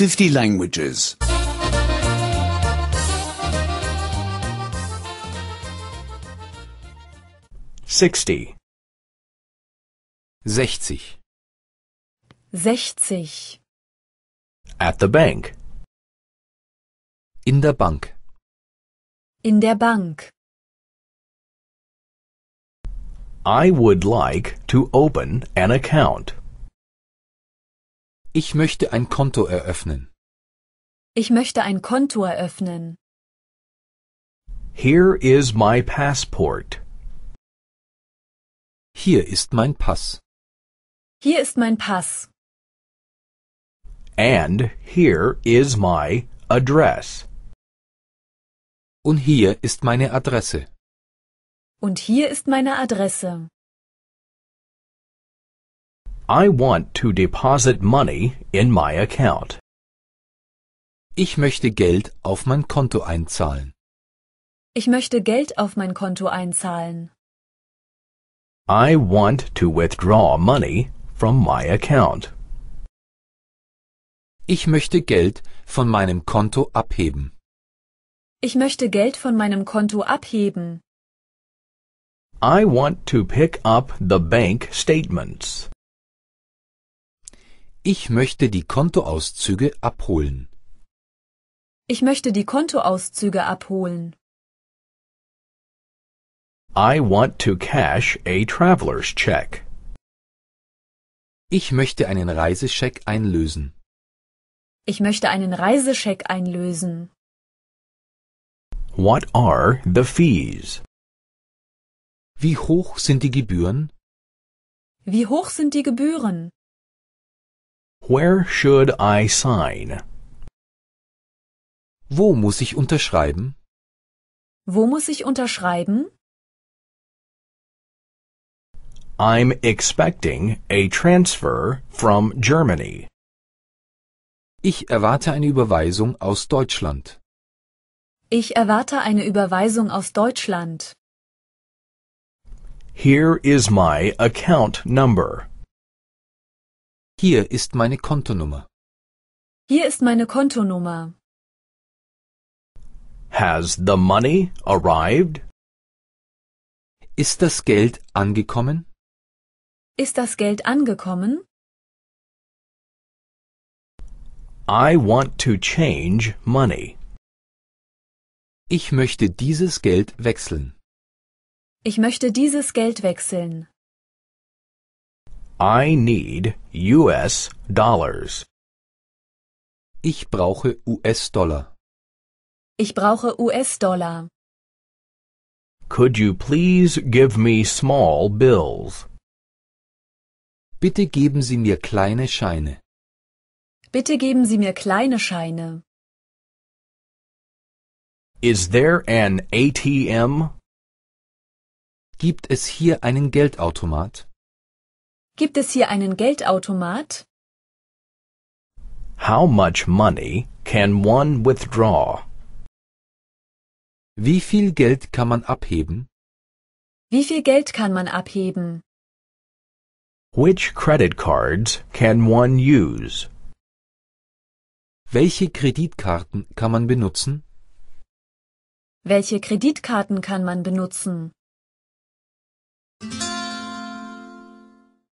50 languages. 60 60 60 At the bank. In der Bank. In der Bank. I would like to open an account. Ich möchte ein Konto eröffnen. Ich möchte ein Konto eröffnen. Here is my passport. Hier ist mein Pass. Hier ist mein Pass. And here is my address. Und hier ist meine Adresse. Und hier ist meine Adresse. I want to deposit money in my account. Ich möchte Geld auf mein Konto einzahlen. Ich möchte Geld auf mein Konto einzahlen. I want to withdraw money from my account. Ich möchte Geld von meinem Konto abheben. Ich möchte Geld von meinem Konto abheben. I want to pick up the bank statements. Ich möchte die Kontoauszüge abholen. Ich möchte die Kontoauszüge abholen. I want to cash a traveler's check. Ich möchte einen Reisescheck einlösen. Ich möchte einen Reisescheck einlösen. What are the fees? Wie hoch sind die Gebühren? Wie hoch sind die Gebühren? Where should I sign? Wo muss ich unterschreiben? Wo muss ich unterschreiben? I'm expecting a transfer from Germany. Ich erwarte eine Überweisung aus Deutschland. Ich erwarte eine Überweisung aus Deutschland. Here is my account number. Hier ist meine Kontonummer. Hier ist meine Kontonummer. Has the money arrived? Ist das Geld angekommen? Ist das Geld angekommen? I want to change money. Ich möchte dieses Geld wechseln. Ich möchte dieses Geld wechseln. I need US dollars. Ich brauche US-Dollar. Ich brauche US-Dollar. Could you please give me small bills? Bitte geben Sie mir kleine Scheine. Bitte geben Sie mir kleine Scheine. Is there an ATM? Gibt es hier einen Geldautomat? Gibt es hier einen Geldautomat? How much money can one withdraw? Wie viel Geld kann man abheben? Wie viel Geld kann man abheben? Which credit cards can one use? Welche Kreditkarten kann man benutzen? Welche Kreditkarten kann man benutzen?